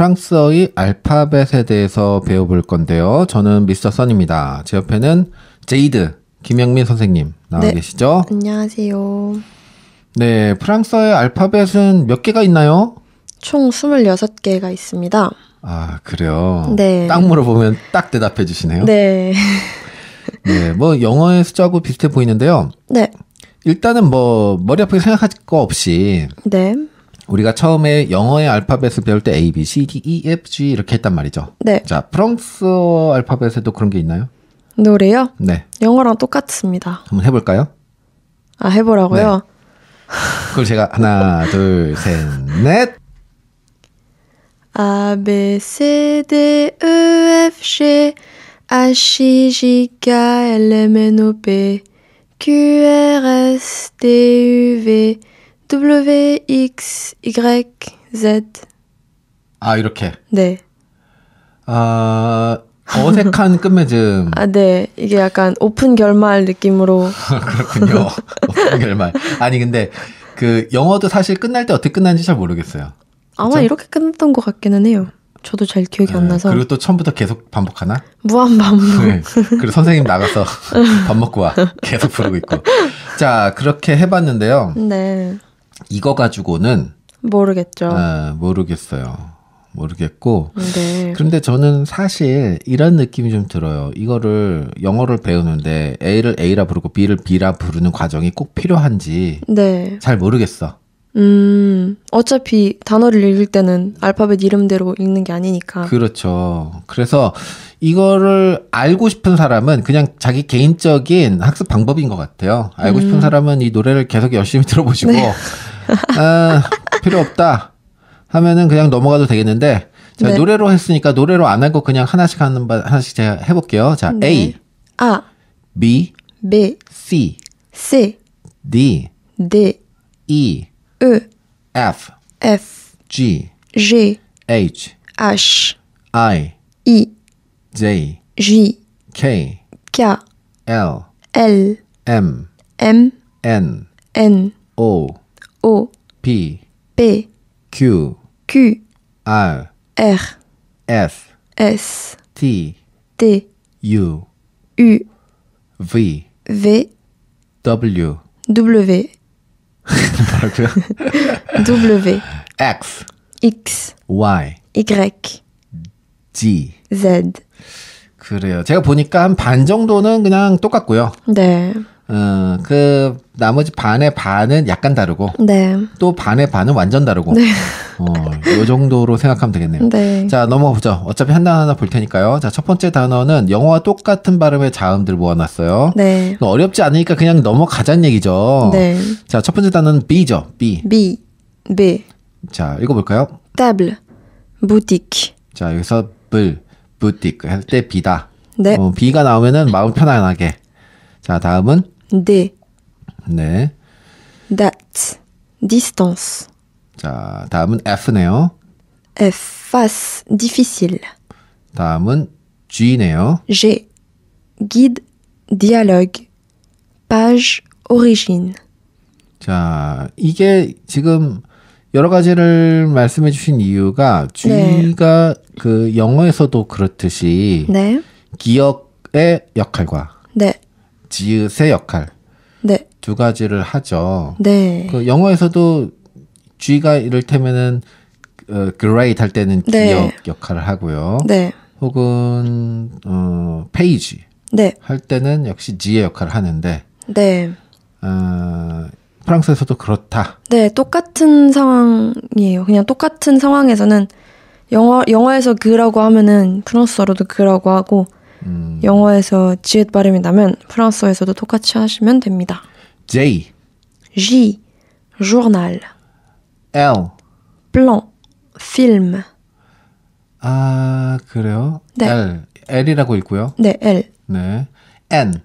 프랑스어의 알파벳에 대해서 배워볼 건데요. 저는 미스터 선입니다. 제 옆에는 제이드 김영민 선생님 나와 네. 계시죠? 안녕하세요. 네, 프랑스어의 알파벳은 몇 개가 있나요? 총 26개가 있습니다. 아, 그래요? 네. 딱 물어보면 딱 대답해 주시네요. 네. 네, 뭐 영어의 숫자하고 비슷해 보이는데요. 네. 일단은 뭐 머리 아프게 생각할 거 없이 네. 우리가 처음에 영어의 알파벳을 배울 때 A, B, C, D, E, F, G 이렇게 했단 말이죠. 네. 자, 프랑스어 알파벳에도 그런 게 있나요? 노래요? 네. 영어랑 똑같습니다. 한번 해볼까요? 아, 해보라고요? 네. 그걸 제가 하나, 둘, 셋, 넷. A, B, C, D, E, F, G, H, I, J, K, L, M, N, O, P, Q, R, S, T, U, V, W, X, Y, Z. 아, 이렇게? 네. 아, 어색한 끝맺음. 아, 네. 이게 약간 오픈 결말 느낌으로. 그렇군요. 오픈 결말. 아니, 근데 그 영어도 사실 끝날 때 어떻게 끝나는지 잘 모르겠어요. 아마 그쵸? 이렇게 끝났던 것 같기는 해요. 저도 잘 기억이 네, 안 나서. 그리고 또 처음부터 계속 반복하나? 무한 반복. 네, 그리고 선생님 나가서 밥 먹고 와. 계속 부르고 있고. 자, 그렇게 해봤는데요. 네. 이거 가지고는 모르겠죠. 아, 모르겠어요. 모르겠고. 네. 그런데 저는 사실 이런 느낌이 좀 들어요. 이거를 영어를 배우는데 A를 A라 부르고 B를 B라 부르는 과정이 꼭 필요한지 네. 잘 모르겠어. 음, 어차피 단어를 읽을 때는 알파벳 이름대로 읽는 게 아니니까. 그렇죠. 그래서 이거를 알고 싶은 사람은 그냥 자기 개인적인 학습 방법인 것 같아요. 알고 음. 싶은 사람은 이 노래를 계속 열심히 들어보시고, 네. 아, 필요 없다 하면은 그냥 넘어가도 되겠는데 자, 네. 노래로 했으니까 노래로 안 할 거 그냥 하나씩 하는 바, 하나씩 제가 해볼게요. 자, 네. A, A, 아. B, B, C, C, D, D, E, E, F, F, G, G, H, H, I, I, J, J, K, K, L, L, M, M, N, N, O, O P B Q Q R R F S T T U U V V W W W X X Y Y G Z 그래요. 제가 보니까 한 반 정도는 그냥 똑같고요. 네. 어, 그 나머지 반의 반은 약간 다르고 네. 또 반의 반은 완전 다르고 네. 어, 요 정도로 생각하면 되겠네요. 네. 자 넘어가 보죠. 어차피 한 단어 하나 볼 테니까요. 자 첫 번째 단어는 영어와 똑같은 발음의 자음들 모아놨어요. 네. 그 어렵지 않으니까 그냥 넘어가자는 얘기죠. 네. 자첫 번째 단어는 B죠. B. B. B. 자 읽어볼까요? Table, boutique. 자 여기서 불, boutique 할 때 B다. 네. 어, B가 나오면은 마음 편안하게. 자 다음은 네. 네. That. Distance. 자, 다음은 F네요. F. Face. Difficile. 다음은 G네요. G. Guide. Dialogue. Page. Origine. 자, 이게 지금 여러 가지를 말씀해 주신 이유가 G가 네. 그 영어에서도 그렇듯이 네. 기억의 역할과 네. 지읒의 역할 네. 두 가지를 하죠. 네. 그 영어에서도 G가 이를테면은 어, great 할 때는 네. 기억 역할을 하고요. 네. 혹은 어, 페이지 네. 할 때는 역시 G의 역할을 하는데 네. 어, 프랑스에서도 그렇다. 네, 똑같은 상황이에요. 그냥 똑같은 상황에서는 영어 영어에서 그라고 하면은 프랑스어로도 그라고 하고 음. 영어에서 지읒 발음이 나면 프랑스어에서도 똑같이 하시면 됩니다. J, J, journal, L, plan, film. 아 그래요? 네. L, L이라고 읽고요. 네, L. 네. N,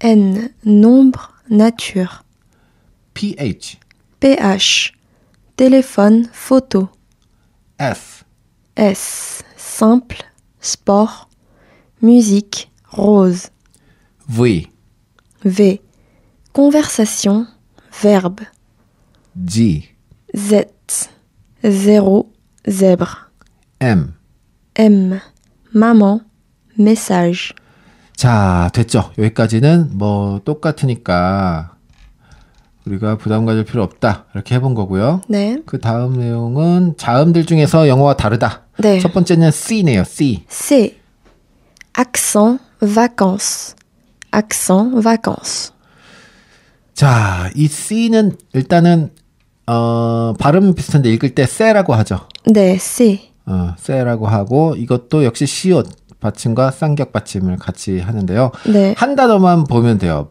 N, nombre, nature. PH, PH, téléphone, photo. S, S, simple, sport. Musique, rose. V. V. Conversation, verbe. D. Z. Zéro, zèbre. M. M. Maman, message. 자, 됐죠. 여기까지는 뭐 똑같으니까 우리가 부담 가질 필요 없다. 이렇게 해본 거고요. 네. 그 다음 내용은 자음들 중에서 영어와 다르다. 네. 첫 번째는 C네요. C. C. accent vacances. accent vacances. 자, 이 C는 일단은 어, 발음 비슷한데 읽을 때 세라고 하죠. 네, C. 어, 세라고 하고 이것도 역시 시옷 받침과 쌍격 받침을 같이 하는데요. 네. 한 단어만 보면 돼요.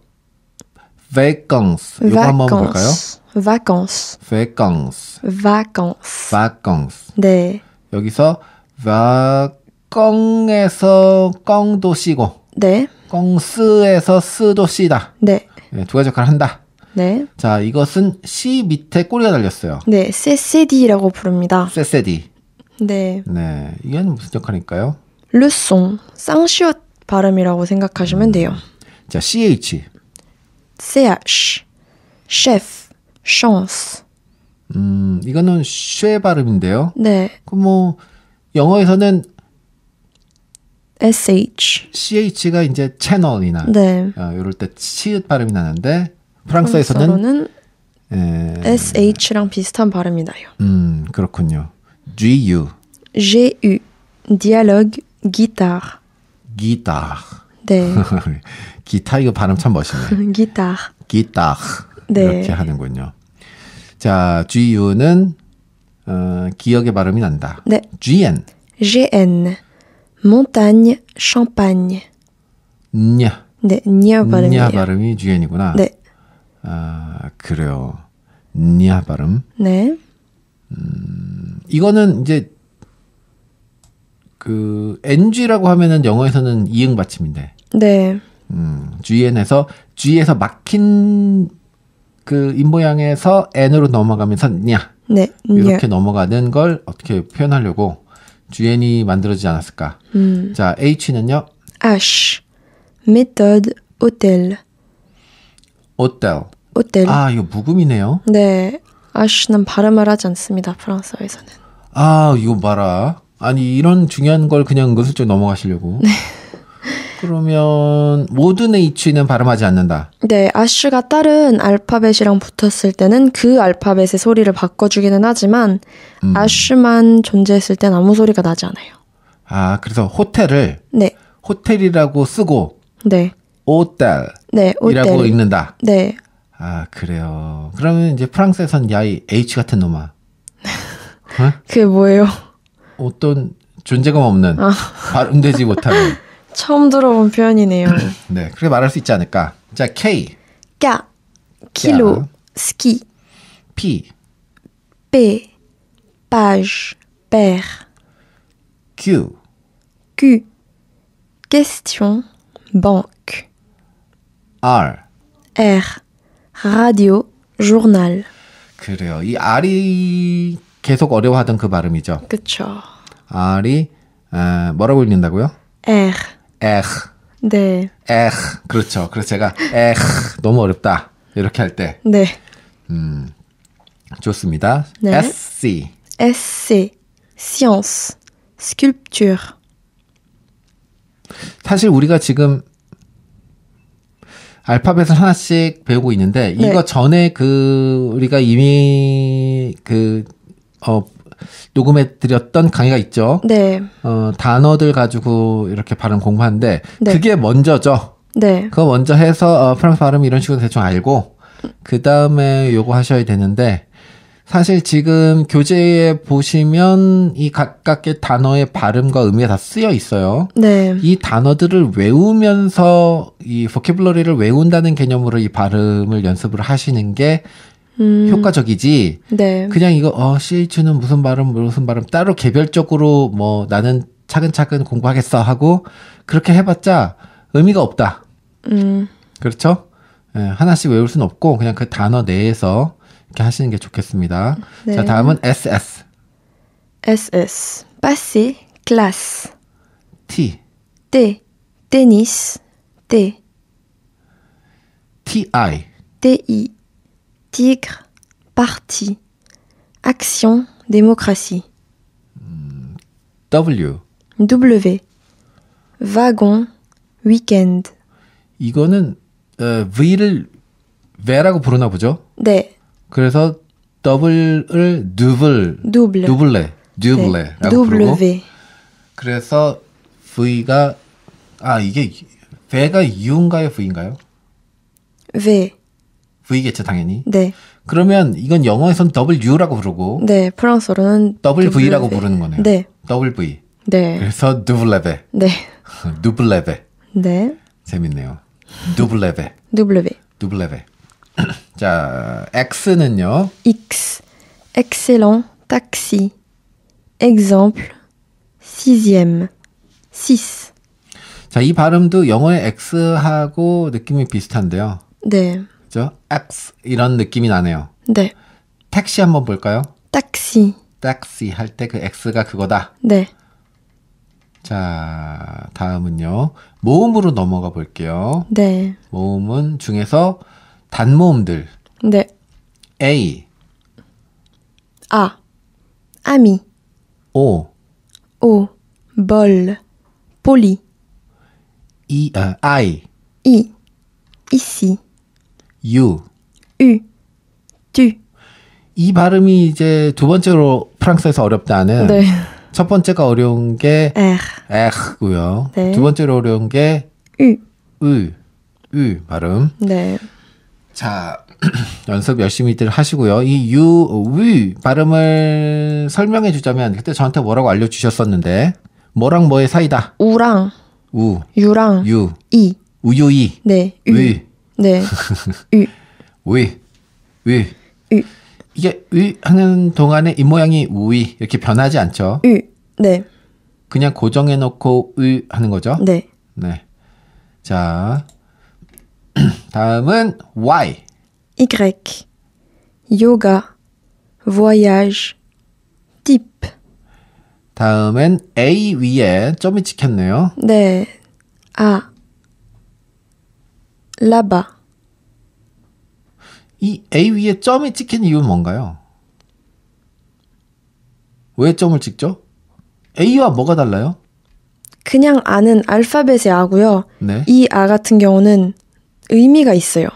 vacances. 이거 한번 볼까요? vacances. vacances. vacances. vacances. 네. 여기서 vacances 껑에서 껑도 씨고 네. 껑스에서 스도 씨다. 네. 네, 두 가지 역할을 한다. 네. 자, 이것은 C 밑에 꼬리가 달렸어요. 네, 세세디라고 부릅니다. 세세디. 네. 네. 이건 무슨 역할일까요? 르송, 쌍시옷 발음이라고 생각하시면 음. 돼요. 자, CH. CH, chef, chance. 음, 이거는 쉐 발음인데요. 네. 그럼 뭐 영어에서는 sh. ch가 이제 채널이나 네. 어, 이럴 때 치읓 발음이 나는데 프랑스에서는 에... sh랑 비슷한 발음이 나요. 음 그렇군요. GU. j u dialogue g u i t a r g u i t a r 네. 기타 이거 발음 참 멋있네. 기타. 기타. 네. 이렇게 하는군요. 자, GU는 어, 기억의 발음이 난다. 네. GN. GN. montagne, champagne. 냐. 네, 냐 발음이. 냐 발음이 주연이구나. 네. 아, 그래요. 냐 발음. 네. 음, 이거는 이제 그 ng라고 하면은 영어에서는 이응 받침인데. 네. 음, GN에서 G에서 막힌 그 입모양에서 N으로 넘어가면서 냐. 네. 이렇게 냐. 넘어가는 걸 어떻게 표현하려고 GN이 만들어지지 않았을까? 음. 자, H는요? H. Method Hotel. Hotel. Hotel. 아, 이거 무음이네요. 네. H는 발음을 하지 않습니다. 프랑스어에서는. 아, 이거 봐라. 아니, 이런 중요한 걸 그냥 은근슬쩍 넘어가시려고. 네. 그러면 모든 H는 발음하지 않는다. 네, 아쉬가 다른 알파벳이랑 붙었을 때는 그 알파벳의 소리를 바꿔주기는 하지만 음. 아쉬만 존재했을 땐 아무 소리가 나지 않아요. 아, 그래서 호텔을 네. 호텔이라고 쓰고 네. 네 오텔 네, 이라고 읽는다. 네. 아, 그래요. 그러면 이제 프랑스에선 야이 H 같은 놈아. 어? 그게 뭐예요? 어떤 존재감 없는 아. 발음되지 못하는 처음 들어본 표현이네요. 네, 네, 그렇게 말할 수 있지 않을까. 자, K. 까, 킬로, 스키. P. P. page, Q. Q. Question, banque. R. R. Radio, journal. 그래요. 이 R이 계속 어려워하던 그 발음이죠. 그쵸. R이 아, 뭐라고 읽는다고요? R. 에 네. 에 그렇죠. 그래서 제가 에 너무 어렵다. 이렇게 할 때. 네. 음. 좋습니다. 네. SC. SC. Science. Sculpture. 사실 우리가 지금 알파벳을 하나씩 배우고 있는데 네. 이거 전에 그 우리가 이미 그어 녹음해 드렸던 강의가 있죠. 네. 어, 단어들 가지고 이렇게 발음 공부한데 네. 그게 먼저죠. 네. 그거 먼저 해서 어, 프랑스 발음 이런 식으로 대충 알고 그 다음에 요거 하셔야 되는데 사실 지금 교재에 보시면 이 각각의 단어의 발음과 의미가 다 쓰여 있어요. 네. 이 단어들을 외우면서 이 보케블러리를 외운다는 개념으로 이 발음을 연습을 하시는 게 음. 효과적이지. 네. 그냥 이거 어 CH는 무슨 발음 무슨 발음 따로 개별적으로 뭐 나는 차근차근 공부하겠어 하고 그렇게 해봤자 의미가 없다. 음. 그렇죠? 예, 하나씩 외울 수는 없고 그냥 그 단어 내에서 이렇게 하시는 게 좋겠습니다. 네. 자 다음은 SS. SS. 빠시 클래스 T. T. 테니스. T. TI. TI. tigre, parti, action, démocratie. W. W. wagon, weekend. 이거는 어, V를 왜라고 부르나 보죠? 네. 그래서 더블을 누블 누블 누블레 누블레라고 부르고 그래서 V가 아 이게 V가 U인가요 V인가요? V V겠죠, 당연히. 네. 그러면 이건 영어에선 W라고 부르고. 네, 프랑스어로는 W 라고 부르는 거네요. 네. W 네. 그래서 두블레베. 네. 두블레베. 네. 재밌네요. 두블레베. 두블레베. 두블레베. 자, X는요. X. Excellent taxi. Exemple. Sixième. Six. 자, 이 발음도 영어의 X하고 느낌이 비슷한데요. 네. 저 X 이런 느낌이 나네요. 네. 택시 한번 볼까요? 택시. 택시 할 때 그 X가 그거다. 네. 자, 다음은요. 모음으로 넘어가 볼게요. 네. 모음은 중에서 단모음들. 네. A. 아. 아미. 오. 오. 벌. 폴리. 이, 아, 아이. 이. 이씨. 유. 유. 듀. 이 발음이 이제 두 번째로 프랑스에서 어렵다는 네. 첫 번째가 어려운 게 에흐고요. 네. 두 번째로 어려운 게 으. 으. 으 발음. 네. 자, 연습 열심히들 하시고요. 이 유, 위 발음을 설명해 주자면 그때 저한테 뭐라고 알려 주셨었는데 뭐랑 뭐의 사이다. 우랑 우. 유랑 유. 이. 우유이. 네. 위. 네. 위. 위. 위. 위. 이게 위 하는 동안에 입 모양이 우위 이렇게 변하지 않죠? 위. 네. 그냥 고정해 놓고 위 하는 거죠? 네. 네. 자. 다음은 Y. Y. 요가. voyage. d e p 다음엔 A 위에 점이 찍혔네요. 네. 아. l à 이 A 위에 점이 찍힌 이유는 뭔가요? 왜 점을 찍죠? A와 뭐가 달라요? 그냥 아는 알파벳의 아고요. 네. 이아 같은 경우는 의미가 있어요.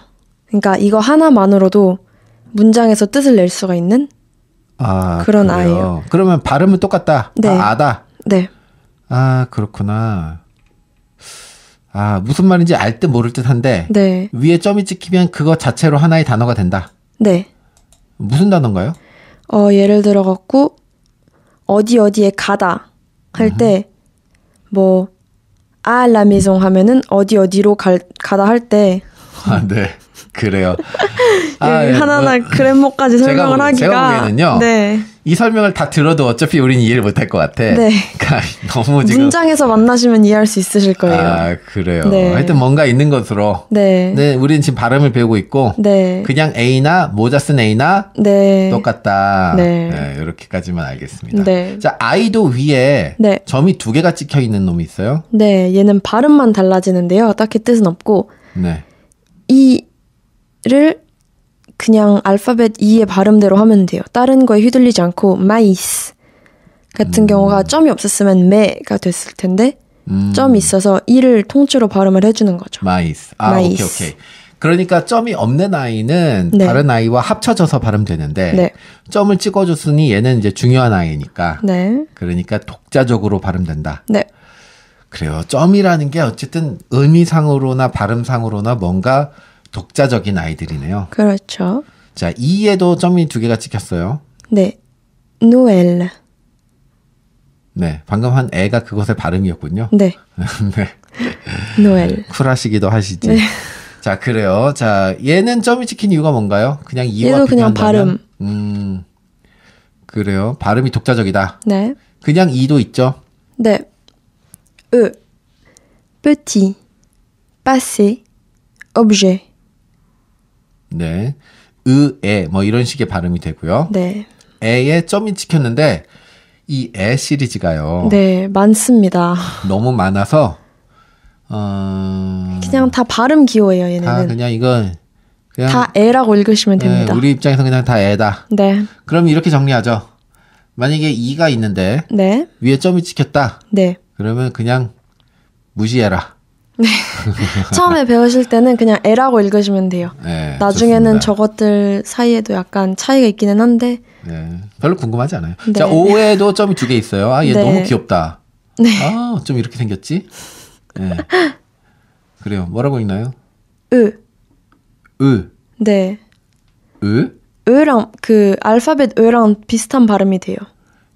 그러니까 이거 하나만으로도 문장에서 뜻을 낼 수가 있는 아, 그런 그래요. 아예요. 그러면 발음은 똑같다. 네. 아, 아다. 네. 아 그렇구나. 아, 무슨 말인지 알 듯 모를 듯 한데 네. 위에 점이 찍히면 그거 자체로 하나의 단어가 된다. 네. 무슨 단어인가요? 어, 예를 들어 갖고 어디 어디에 가다 할 때뭐 음. 아라미송 하면은 어디 어디로 갈, 가다 할 때 아, 네. 그래요. 아, 예, 하나하나 뭐, 그래모까지 설명을 제가, 하기가 제가 보기에는요. 네. 이 설명을 다 들어도 어차피 우린 이해를 못할 것 같아. 네. 그러니까 너무 지금 문장에서 만나시면 이해할 수 있으실 거예요. 아 그래요. 네. 하여튼 뭔가 있는 것으로. 네. 네, 우린 지금 발음을 배우고 있고. 네. 그냥 A나 모자 쓴 A나 네. 똑같다. 네. 네. 이렇게까지만 알겠습니다. 네. 자 I도 위에 네. 점이 두 개가 찍혀 있는 놈이 있어요. 네, 얘는 발음만 달라지는데요. 딱히 뜻은 없고. 네. 이를 그냥 알파벳 E의 발음대로 하면 돼요. 다른 거에 휘둘리지 않고 마이스 같은 음. 경우가 점이 없었으면 메가 됐을 텐데 음. 점이 있어서 이를 통째로 발음을 해주는 거죠. 마이스. 아 마이스. 오케이 오케이. 그러니까 점이 없는 아이는 네. 다른 아이와 합쳐져서 발음되는데 네. 점을 찍어줬으니 얘는 이제 중요한 아이니까. 네. 그러니까 독자적으로 발음된다. 네. 그래요. 점이라는 게 어쨌든 의미상으로나 발음상으로나 뭔가 독자적인 아이들이네요. 그렇죠. 자, 2에도 점이 두 개가 찍혔어요. 네. 노엘. 네, 방금 한 애가 그것의 발음이었군요. 네. 네. 노엘. 쿨하시기도 하시지. 네. 자, 그래요. 자, 얘는 점이 찍힌 이유가 뭔가요? 그냥 이유 얘도 그냥 발음. 음. 그래요. 발음이 독자적이다. 네. 그냥 이도 있죠. 네. 으. petit, passé, objet. 네. 으, 에, 뭐 이런 식의 발음이 되고요. 네. 에에 점이 찍혔는데, 이 에 시리즈가요. 네, 많습니다. 너무 많아서, 어... 그냥 다 발음 기호예요, 얘네는. 다 그냥 이건, 그냥. 다 에라고 읽으시면 네, 됩니다. 우리 입장에서 그냥 다 에다. 네. 그럼 이렇게 정리하죠. 만약에 이가 있는데, 네. 위에 점이 찍혔다. 네. 그러면 그냥 무시해라. 네. 처음에 배우실 때는 그냥 애라고 읽으시면 돼요. 네, 나중에는 좋습니다. 저것들 사이에도 약간 차이가 있기는 한데. 네. 별로 궁금하지 않아요. 네. 자, 오에도 점이 두 개 있어요. 아, 얘 네. 너무 귀엽다. 네. 아, 좀 이렇게 생겼지? 네. 그래요. 뭐라고 읽나요? 으. 으. 네. 으? 으랑 그 알파벳 으랑 비슷한 발음이 돼요.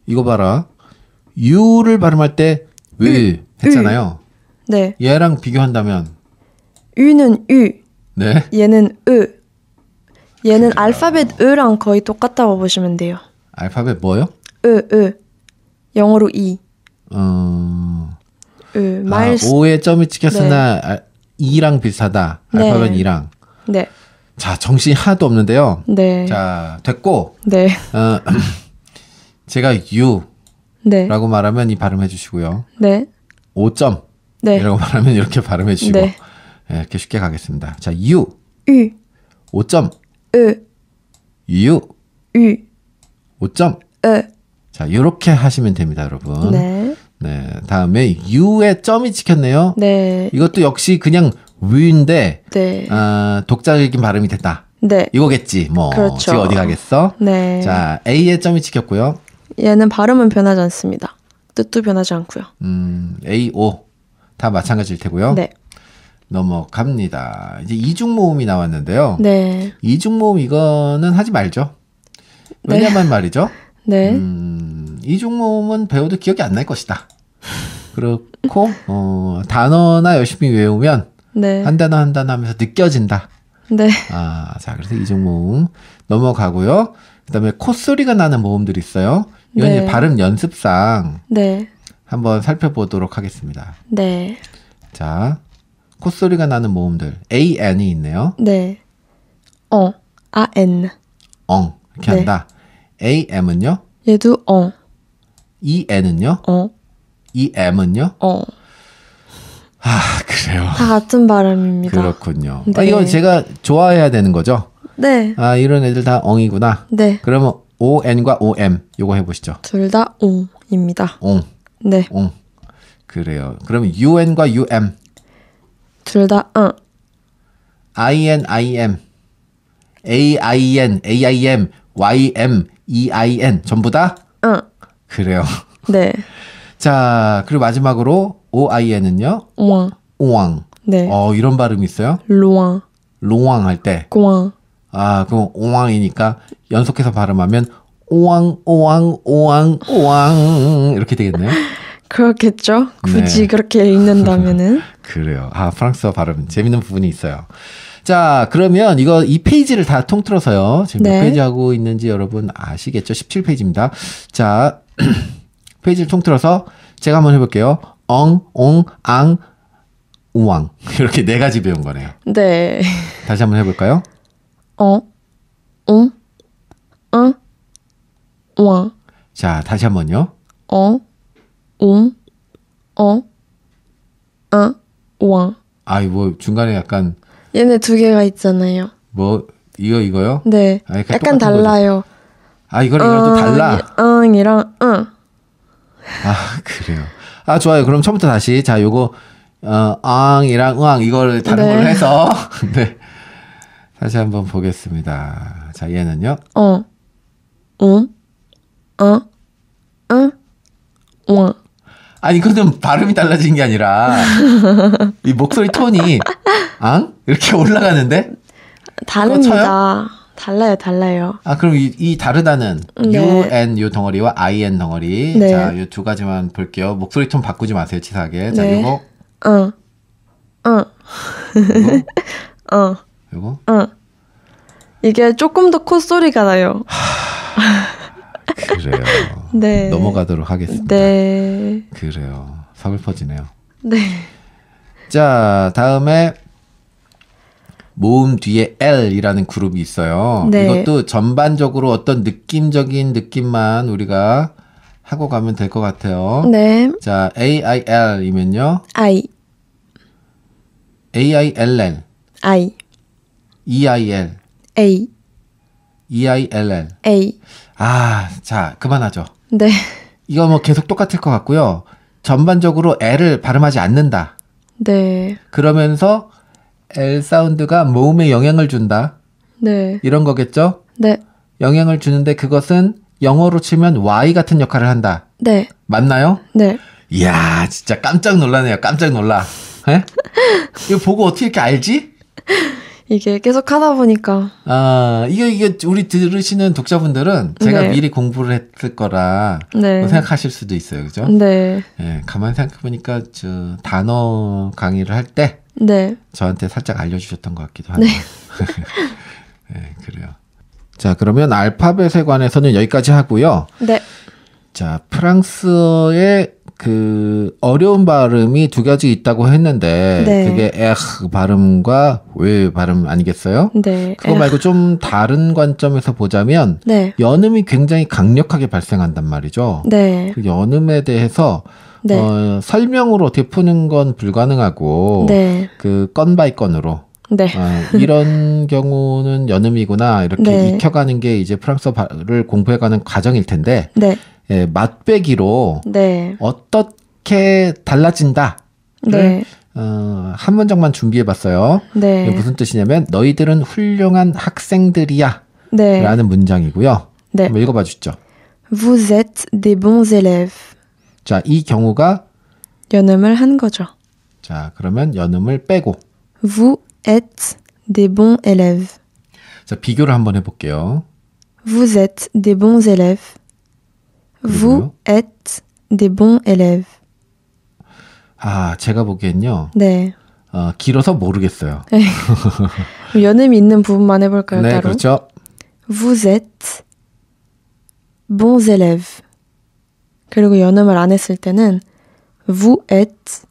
이거 봐라. 유를 발음할 때 으, 했잖아요. 으. 네. 얘랑 비교한다면 U는 U. 네. 얘는 으. 얘는 그래요. 알파벳 으랑 거의 똑같다고 보시면 돼요. 알파벳 뭐요? 으, 으. 영어로 이. 어. 으, 아, 마일스. 아, 5에 점이 찍혔으나 네. 알, 2 비슷하다. 알파벳 네. 랑 네. 자, 정신이 하나도 없는데요. 네. 자, 됐고. 네. 어, 제가 U. 네. 라고 말하면 이 발음해 주시고요. 네. 5점. 네. 이라고 말하면 이렇게 발음해 주시고 네. 네, 이렇게 쉽게 가겠습니다. 자, 유. 유. 5점. 으. 유. 유. 5점. 으. 자, 요렇게 하시면 됩니다, 여러분. 네. 네. 다음에 유에 점이 찍혔네요. 네. 이것도 역시 그냥 위인데 네. 아, 독자적인 발음이 됐다. 네. 이거겠지. 뭐 그렇죠. 지금 어디 가겠어? 네. 자, A에 점이 찍혔고요. 얘는 발음은 변하지 않습니다. 뜻도 변하지 않고요. 음, A O. 다 마찬가지일 테고요. 네. 넘어갑니다. 이제 이중 모음이 나왔는데요. 네. 이중 모음 이거는 하지 말죠. 네. 왜냐면 네. 말이죠. 네. 음, 이중 모음은 배워도 기억이 안 날 것이다. 그렇고 어, 단어나 열심히 외우면 네. 한 단어 한 단어 하면서 느껴진다. 네. 아, 자 그래서 이중 모음 넘어가고요. 그다음에 콧소리가 나는 모음들이 있어요. 이건 네. 발음 연습상 네. 한번 살펴보도록 하겠습니다. 네. 자, 콧소리가 나는 모음들. A, N이 있네요. 네. 어, A, 아, N. 엉. 이렇게 네. 한다. A, M은요? 얘도 어. E, N은요? 어. E, M은요? 어. 아, 그래요. 다 같은 발음입니다. 그렇군요. 아, 네. 아, 이건 제가 좋아해야 되는 거죠? 네. 아, 이런 애들 다 엉이구나. 네. 그러면 ON과 OM 요거 해보시죠. 둘다 옹입니다. 옹. 네. 응. 어, 그래요. 그럼 UN과 UM. 둘 다, 응. IN, IM. AIN, AIM, YM, EIN. 전부 다? 응. 어. 그래요. 네. 자, 그리고 마지막으로 OIN은요? 오왕. 오왕. 네. 어, 이런 발음이 있어요? 로왕. 로왕 할 때. 공 아, 그럼 오왕이니까 연속해서 발음하면 오왕 오왕 오왕 오왕 이렇게 되겠네요. 그렇겠죠. 굳이 네. 그렇게 읽는다면은. 그래요. 아 프랑스어 발음 재밌는 부분이 있어요. 자 그러면 이거 이 페이지를 다 통틀어서요. 지금 네. 몇 페이지 하고 있는지 여러분 아시겠죠? 17페이지입니다. 자 페이지를 통틀어서 제가 한번 해볼게요. 엉, 옹, 앙, 우왕 이렇게 네 가지 배운 거네요. 네. 다시 한번 해볼까요? 어, 옹, 와. 자, 다시 한번요. 어, 옹, 어, 아, 왕. 아이, 뭐, 중간에 약간. 얘네 두 개가 있잖아요. 뭐, 이거, 이거요? 네. 아, 약간 달라요. 거죠. 아, 이거랑 이거랑 또 어, 달라. 응, 이랑, 응. 아, 그래요. 아, 좋아요. 그럼 처음부터 다시. 자, 요거, 어, 앙이랑 으앙, 이걸 다른 네. 걸로 해서. 네. 다시 한번 보겠습니다. 자, 얘는요? 어, 응. 어, 응, 어? 어? 아니 그건 발음이 달라진 게 아니라 이 목소리 톤이 앙 이렇게 올라가는데 다릅니다. 달라요, 달라요. 아 그럼 이, 이 다르다는 네. U N 요 덩어리와 I N 덩어리 네. 자요 두 가지만 볼게요. 목소리 톤 바꾸지 마세요, 치사하게. 자 네. 요거 응, 응, 응, 요거 응. 어. 어. 이게 조금 더 콧소리가 나요. 그래요. 네. 넘어가도록 하겠습니다. 네. 그래요. 서글퍼지네요. 네. 자, 다음에 모음 뒤에 L이라는 그룹이 있어요. 네. 이것도 전반적으로 어떤 느낌적인 느낌만 우리가 하고 가면 될 것 같아요. 네. 자, AIL이면요. I. AILL. I. EIL. A. E E-I-L-L. A. 아, 자, 그만하죠. 네. 이거 뭐 계속 똑같을 것 같고요. 전반적으로 L을 발음하지 않는다. 네. 그러면서 L 사운드가 모음에 영향을 준다. 네. 이런 거겠죠? 네. 영향을 주는데 그것은 영어로 치면 Y 같은 역할을 한다. 네. 맞나요? 네. 이야, 진짜 깜짝 놀라네요. 깜짝 놀라. 에? 예? 이거 보고 어떻게 이렇게 알지? 이게 계속 하다 보니까 아 이게 이게 우리 들으시는 독자분들은 제가 네. 미리 공부를 했을 거라 네. 뭐 생각하실 수도 있어요, 그죠? 네. 예, 가만 히 생각해 보니까 저 단어 강의를 할때 네. 저한테 살짝 알려주셨던 것 같기도 네. 하네요. 네. 네, 그래요. 자 그러면 알파벳에 관해서는 여기까지 하고요. 네. 자 프랑스의 그 어려운 발음이 두 가지 있다고 했는데 네. 그게 에흐 발음과 왜 발음 아니겠어요? 네. 그거 에흐. 말고 좀 다른 관점에서 보자면 네. 연음이 굉장히 강력하게 발생한단 말이죠. 네. 그 연음에 대해서 네. 어, 설명으로 어떻게 푸는 건 불가능하고 네. 그건 바이 건으로 네. 아, 이런 경우는 연음이구나 이렇게 네. 익혀가는 게 이제 프랑스어를 공부해가는 과정일 텐데. 예, 맛배기로 네. 어떻게 달라진다. 네. 어, 한 문장만 준비해봤어요. 네. 무슨 뜻이냐면 너희들은 훌륭한 학생들이야. 네. 라는 문장이고요. 네. 한번 읽어봐 주시죠. Vous êtes des bons élèves. 자, 이 경우가 연음을 한 거죠. 자, 그러면 연음을 빼고 Vous êtes des bons élèves. 자, 비교를 한번 해볼게요. Vous êtes des bons élèves. Vous êtes des bons élèves. 아, 제가 보기엔요. 네. 어, 길어서 모르겠어요. 연음 있는 부분만 해볼까요? 네, 따로? 그렇죠. Vous êtes bons élèves. 그리고 연음을 안 했을 때는 Vous êtes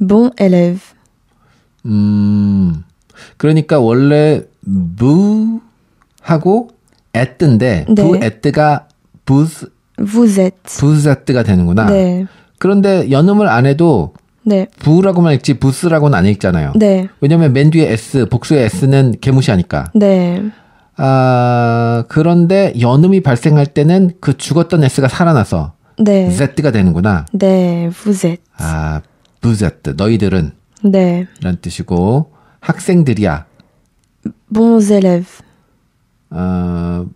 bons élèves. 음, 그러니까 원래 vous 하고 at인데 네. vous at가 booth 부젯. 부젯가 되는구나. 네. 그런데 연음을 안 해도 네. 부라고만 읽지 부스라고는 안 읽잖아요. 네. 왜냐면 맨 뒤에 s 복수의 s는 개무시하니까. 네. 아 그런데 연음이 발생할 때는 그 죽었던 s가 살아나서 네. z가 되는구나. 네, 부젯. 아 부젯. 너희들은. 네. 이런 뜻이고 학생들이야. Bons élèves. 어,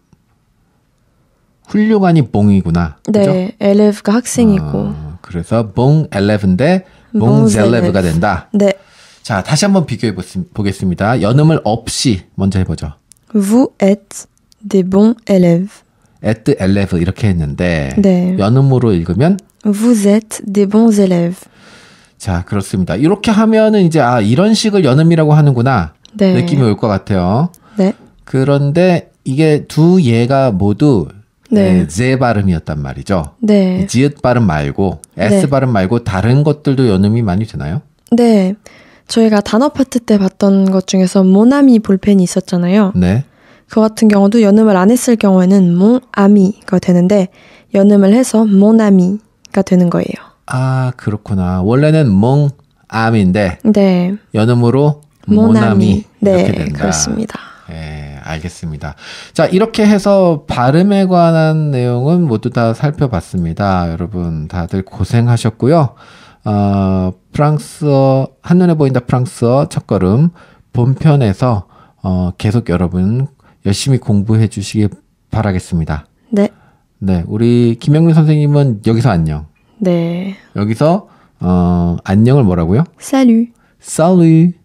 훌륭한이 봉이구나. 네, 엘레브가 학생이고. 아, 그래서 봉 엘레브인데 봉젤레브가 된다. 네. 자, 다시 한번 비교해 보겠습니다. 연음을 없이 먼저 해보죠. Vous êtes des bons élèves. at élève 이렇게 했는데 네. 연음으로 읽으면 Vous êtes des bons élèves. 자, 그렇습니다. 이렇게 하면은 이제 아 이런 식을 연음이라고 하는구나 네. 느낌이 올 것 같아요. 네. 그런데 이게 두 예가 모두 네. 제 발음이었단 말이죠. 네. 지읒 발음 말고 S 네. 발음 말고 다른 것들도 연음이 많이 되나요? 네. 저희가 단어 파트 때 봤던 것 중에서 모나미 볼펜이 있었잖아요. 네. 그 같은 경우도 연음을 안 했을 경우에는 모아미가 되는데 연음을 해서 모나미가 되는 거예요. 아 그렇구나. 원래는 몽암인데 네. 연음으로 모나미, 모나미. 이렇게 네, 된다. 그렇습니다. 예. 알겠습니다. 자, 이렇게 해서 발음에 관한 내용은 모두 다 살펴봤습니다. 여러분 다들 고생하셨고요. 어, 프랑스어 한눈에 보인다 프랑스어 첫걸음 본편에서 어, 계속 여러분 열심히 공부해 주시길 바라겠습니다. 네. 네, 우리 김영민 선생님은 여기서 안녕. 네. 여기서 어, 안녕을 뭐라고요? Salut. Salut.